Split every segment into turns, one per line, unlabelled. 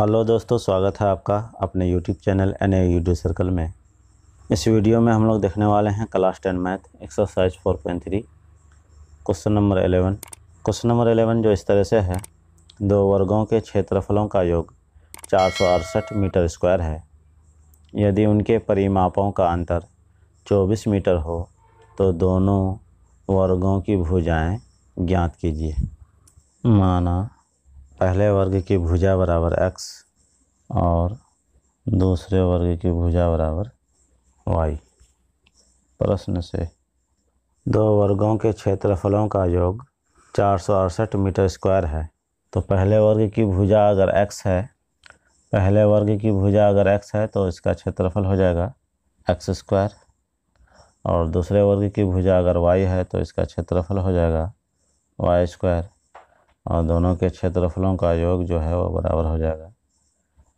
hello दोस्तों स्वागत है आपका अपने YouTube channel N A YouTube circle में इस वीडियो में हम लोग देखने वाले हैं class ten math exercise four point three question number eleven question number eleven जो इस तरह से है दो वर्गों के क्षेत्रफलों का योग चार सौ अड़सठ मीटर स्क्वायर है यदि उनके परिमापों का अंतर चौबीस मीटर हो तो दोनों वर्गों की भुजाएँ ज्ञात कीजिए माना पहले वर्ग की भुजा बराबर एक्स और दूसरे वर्ग की भुजा बराबर वाई प्रश्न से दो वर्गों के क्षेत्रफलों का योग चार मीटर स्क्वायर है तो पहले वर्ग की भुजा अगर एक्स है पहले वर्ग की भुजा अगर एक्स है तो इसका क्षेत्रफल हो जाएगा एक्स स्क्वायर और दूसरे वर्ग की भुजा अगर वाई है तो इसका क्षेत्रफल हो जाएगा वाई स्क्वायर और दोनों के क्षेत्रफलों का योग जो है वो बराबर हो जाएगा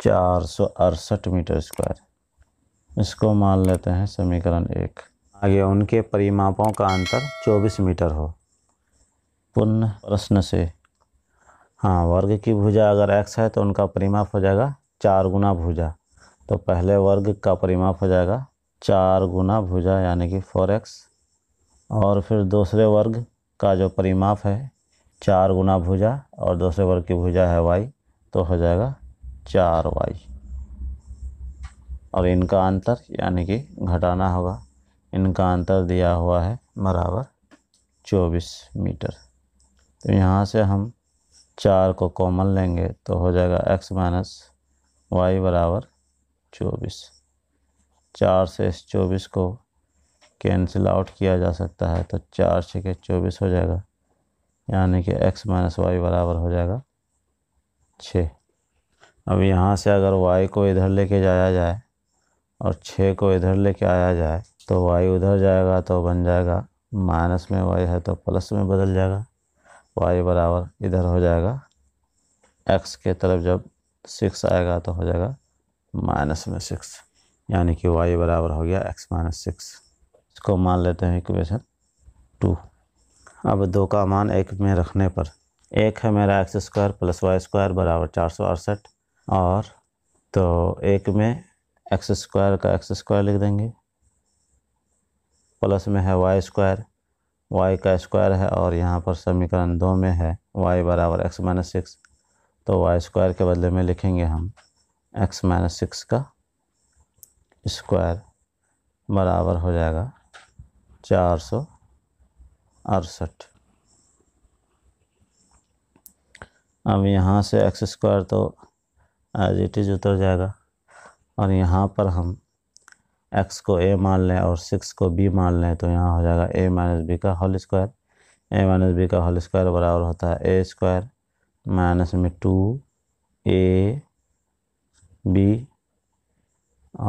चार सौ अड़सठ मीटर स्क्वायर इसको मान लेते हैं समीकरण एक आगे उनके परिमापों का अंतर 24 मीटर हो पुनः प्रश्न से हाँ वर्ग की भुजा अगर एक्स है तो उनका परिमाप हो जाएगा चार गुना भुजा तो पहले वर्ग का परिमाप हो जाएगा चार गुना भुजा यानी कि फोर एक्स और फिर दूसरे वर्ग का जो परिमाप है चार गुना भुजा और दूसरे वर्ग की भुजा है वाई तो हो जाएगा चार वाई और इनका अंतर यानी कि घटाना होगा इनका अंतर दिया हुआ है बराबर चौबीस मीटर तो यहाँ से हम चार को कॉमन लेंगे तो हो जाएगा एक्स माइनस वाई बराबर चौबीस चार से इस चौबीस को कैंसिल आउट किया जा सकता है तो चार छः के चौबीस हो जाएगा यानी कि एक्स माइनस वाई बराबर हो जाएगा छः अब यहाँ से अगर वाई को इधर लेके जाया जाए और छः को इधर लेके आया जाए तो वाई उधर जाएगा तो बन जाएगा माइनस में वाई है तो प्लस में बदल जाएगा वाई बराबर इधर हो जाएगा एक्स के तरफ जब सिक्स आएगा तो हो जाएगा माइनस में सिक्स यानी कि वाई बराबर हो गया एक्स माइनस सिक्स इसको मान लेते हैं इक्वेशन टू अब दो का मान एक में रखने पर एक है मेरा x square plus y square बराबर चार सौ अड़सठ और तो एक में एक्स स्क्वायर का एक्स स्क्वायर लिख देंगे प्लस में है वाई स्क्वायर वाई का स्क्वायर है और यहाँ पर समीकरण दो में है वाई बराबर एक्स माइनस सिक्स तो वाई स्क्वायर के बदले में लिखेंगे हम एक्स माइनस सिक्स का स्क्वायर बराबर हो जाएगा चार सौ अड़सठ अब यहाँ से एक्स स्क्वायर तो एज इट इज़ उतर जाएगा और यहाँ पर हम एक्स को ए मान लें और सिक्स को बी मान लें तो यहाँ हो जाएगा ए माइनस बी का whole square a minus b का होल स्क्वायर बराबर होता है ए स्क्वायर माइनस में टू ए बी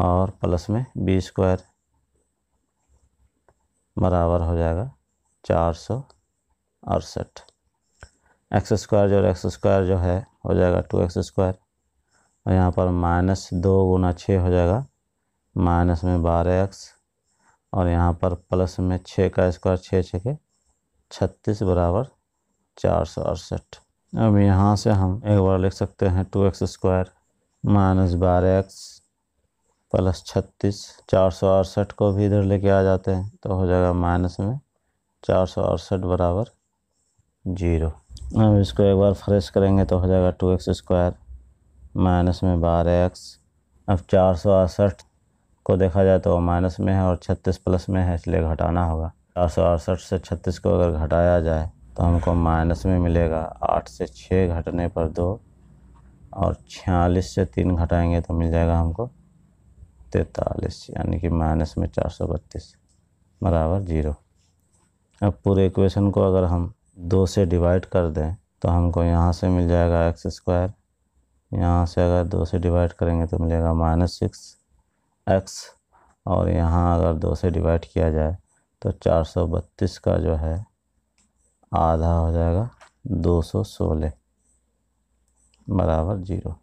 और प्लस में बी स्क्वायर बराबर हो जाएगा चार सौ अड़सठ एक्स स्क्वायर जो एक्स स्क्वायर जो है हो जाएगा टू एक्स स्क्वायर और यहाँ पर माइनस दो गुना छः हो जाएगा माइनस में बारह एक्स और यहाँ पर प्लस में छः का स्क्वायर छः छः के छत्तीस बराबर चार सौ अड़सठ अब यहाँ से हम एक बार लिख सकते हैं टू एक्स स्क्वायर माइनस बारह एक्स प्लस छत्तीस चार सौ अड़सठ को भी इधर लेके आ जाते हैं तो हो जाएगा माइनस में चार सौ अड़सठ बराबर जीरो अब इसको एक बार फ्रेश करेंगे तो हो जाएगा टू एक्स स्क्वायर माइनस में बारह एक्स अब चार सौ अड़सठ को देखा जाए तो माइनस में है और छत्तीस प्लस में है इसलिए घटाना होगा चार सौ अड़सठ से छत्तीस को अगर घटाया जाए तो हमको माइनस में मिलेगा आठ से छः घटने पर दो और छियालीस से तीन घटाएंगे तो मिल जाएगा हमको तैतालीस यानी कि माइनस में चार सौ बत्तीस बराबर जीरो अब पूरे इक्वेशन को अगर हम दो से डिवाइड कर दें तो हमको यहाँ से मिल जाएगा एक्स स्क्वायर यहाँ से अगर दो से डिवाइड करेंगे तो मिलेगा माइनस सिक्स एक्स और यहाँ अगर दो से डिवाइड किया जाए तो चार सौ बत्तीस का जो है आधा हो जाएगा दो सौ सोलह बराबर जीरो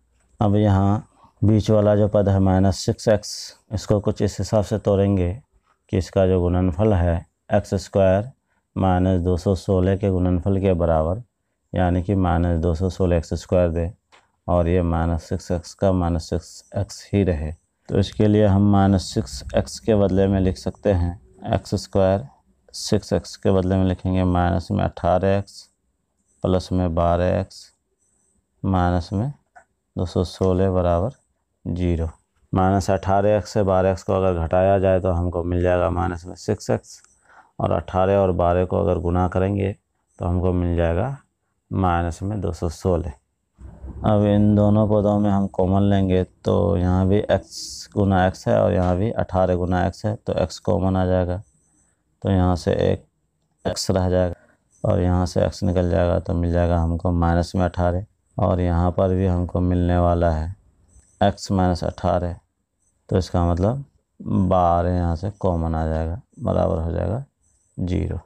अब यहाँ बीच वाला जो पद है माइनस सिक्स एक्स इसको कुछ इस हिसाब से तोड़ेंगे कि इसका जो गुणनफल है एक्स स्क्वायर माइनस दो सौ सोलह के गुणनफल के बराबर यानी कि माइनस दो सौ सोलह एक्स स्क्वायर दे और ये माइनस सिक्स एक्स का माइनस सिक्स एक्स ही रहे तो इसके लिए हम माइनस सिक्स एक्स के बदले में लिख सकते हैं एक्स स्क्वायर सिक्स एक्स के बदले में लिखेंगे माइनस में अठारह एक्स प्लस में बारह एक्स माइनस में दो सौ सोलह बराबर जीरो माइनस अठारह एक्स से बारह एक्स को अगर घटाया जाए तो हमको मिल जाएगा माइनस में सिक्स एक्स और अठारह और बारह को अगर गुना करेंगे तो हमको मिल जाएगा माइनस में दो सौ सोलह अब इन दोनों पदों में हम कॉमन लेंगे तो यहाँ भी एक्स गुना एक्स है और यहाँ भी अठारह गुना एक्स है तो एक्स कॉमन आ जाएगा तो यहाँ से एक एक्स रह जाएगा और यहाँ से एक्स निकल जाएगा तो मिल जाएगा हमको माइनस में अठारह और यहाँ पर भी हमको मिलने वाला है एक्स माइनस अठारह तो इसका मतलब बारह यहाँ से कॉमन आ जाएगा बराबर हो जाएगा जीरो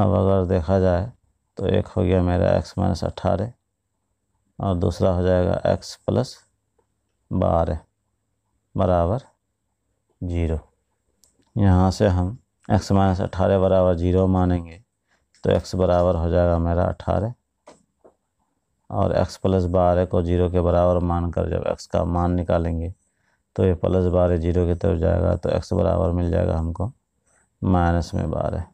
अब अगर देखा जाए तो एक हो गया मेरा एक्स माइनस अट्ठारह और दूसरा हो जाएगा एक्स प्लस बारह बराबर जीरो यहाँ से हम एक्स माइनस अट्ठारह बराबर जीरो मानेंगे तो एक्स बराबर हो जाएगा मेरा अट्ठारह और एक्स प्लस बारह को जीरो के बराबर मानकर जब एक्स का मान निकालेंगे तो ये प्लस बारह जीरो की तरफ जाएगा तो एक्स बराबर मिल जाएगा हमको माइनस में बारह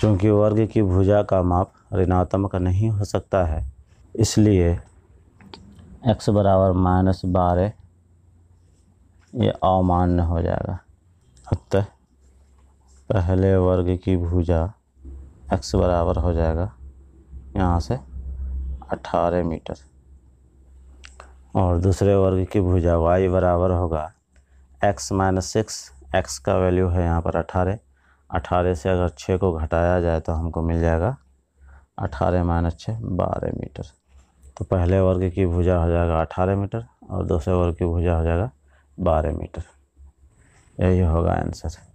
चूँकि वर्ग की भुजा का माप ऋणात्मक नहीं हो सकता है इसलिए x बराबर माइनस बारह ये अवमान्य हो जाएगा अतः पहले वर्ग की भुजा x बराबर हो जाएगा यहाँ से अठारह मीटर और दूसरे वर्ग की भुजा y बराबर होगा x माइनस सिक्स एक्स का वैल्यू है यहाँ पर अठारह अठारह से अगर छः को घटाया जाए तो हमको मिल जाएगा अठारह माइनस छः बारह मीटर तो पहले वर्ग की भुजा हो जाएगा अठारह मीटर और दूसरे वर्ग की भुजा हो जाएगा बारह मीटर यही होगा आंसर